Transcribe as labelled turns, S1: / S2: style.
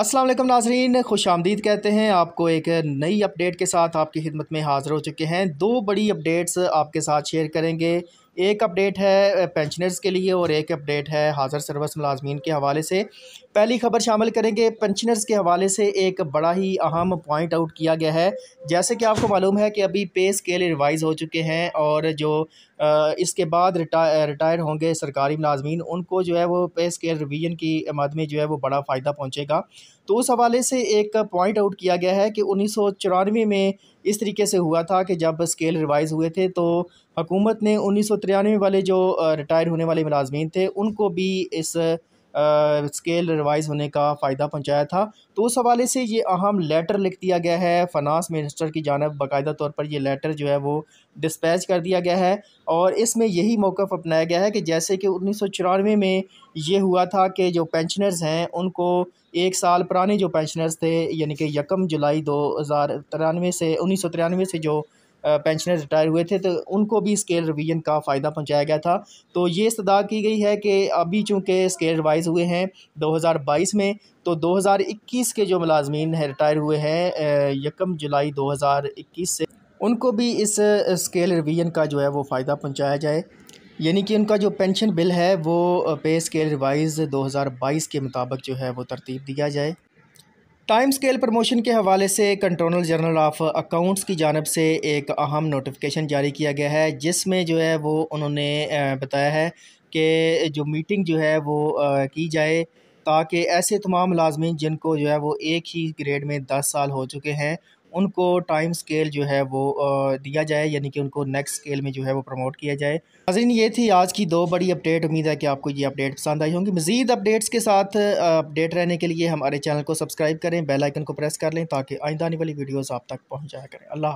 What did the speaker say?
S1: अस्सलाम वालेकुम नाजरीन खुश आमदीद कहते हैं आपको एक नई अपडेट के साथ आपकी खिदमत में हाज़िर हो चुके हैं दो बड़ी अपडेट्स आपके साथ शेयर करेंगे एक अपडेट है पेंशनर्स के लिए और एक अपडेट है हाज़र सर्विस मुलाजमीन के हवाले से पहली खबर शामिल करेंगे पेंशनर्स के हवाले से एक बड़ा ही अहम पॉइंट आउट किया गया है जैसे कि आपको मालूम है कि अभी पे स्केल रिवाइज़ हो चुके हैं और जो इसके बाद रिटा रिटायर होंगे सरकारी मुलाजमीन उनको जो है वो पे स्केल रिवीजन की मद में जो है वो बड़ा फ़ायदा पहुँचेगा तो उस हवाले से एक पॉइंट आउट किया गया है कि उन्नीस में इस तरीके से हुआ था कि जब स्केल रिवाइज़ हुए थे तो हुकूमत ने उन्नीस सौ तिरानवे वाले जो रिटायर होने वाले मुलाजमीन थे उनको भी इस स्केल रिवाइज़ होने का फ़ायदा पहुंचाया था तो उस हवाले से ये अहम लेटर लिख दिया गया है फनास मिनिस्टर की जानब बाकायदा तौर पर यह लेटर जो है वो डिस्पैच कर दिया गया है और इसमें यही मौक़ अपनाया गया है कि जैसे कि उन्नीस सौ चौरानवे में ये हुआ था कि जो पेंशनर्स हैं उनको एक साल पुराने जो पेंशनर्स थे यानी कि यकम जुलाई दो हज़ार तिरानवे से उन्नीस सौ तिरानवे से जो पेंशनर रिटायर हुए थे तो उनको भी स्केल रिवीजन का फ़ायदा पहुंचाया गया था तो ये इस्तः की गई है कि अभी चूँकि स्केल रिवाइज हुए हैं 2022 में तो 2021 के जो मुलाजमीन हैं रिटायर हुए हैं यकम जुलाई 2021 से उनको भी इस स्केल रिवीजन का जो है वो फ़ायदा पहुँचाया जाए यानी कि उनका जो पेंशन बिल है वो पे स्केल रिवाइज़ दो के मुताबिक जो है वो तरतीब दिया जाए टाइम स्केल प्रमोशन के हवाले से कंट्रोलर जनरल ऑफ अकाउंट्स की जानब से एक अहम नोटिफिकेशन जारी किया गया है जिसमें जो है वो उन्होंने बताया है कि जो मीटिंग जो है वो की जाए ताकि ऐसे तमाम मुलाजमी जिनको जो है वो एक ही ग्रेड में दस साल हो चुके हैं उनको टाइम स्केल जो है वो दिया जाए यानी कि उनको नेक्स्ट स्केल में जो है वो प्रमोट किया जाए नाजरीन ये थी आज की दो बड़ी अपडेट उम्मीद है कि आपको ये अपडेट पसंद आई होंगी मज़ीद अपडेट्स के साथ अपडेट रहने के लिए हमारे चैनल को सब्सक्राइब करें बेलाइकन को प्रेस कर लें ताकि आइंदा आने वाली वीडियोज़ आप तक पहुँचाया करें अल्लाह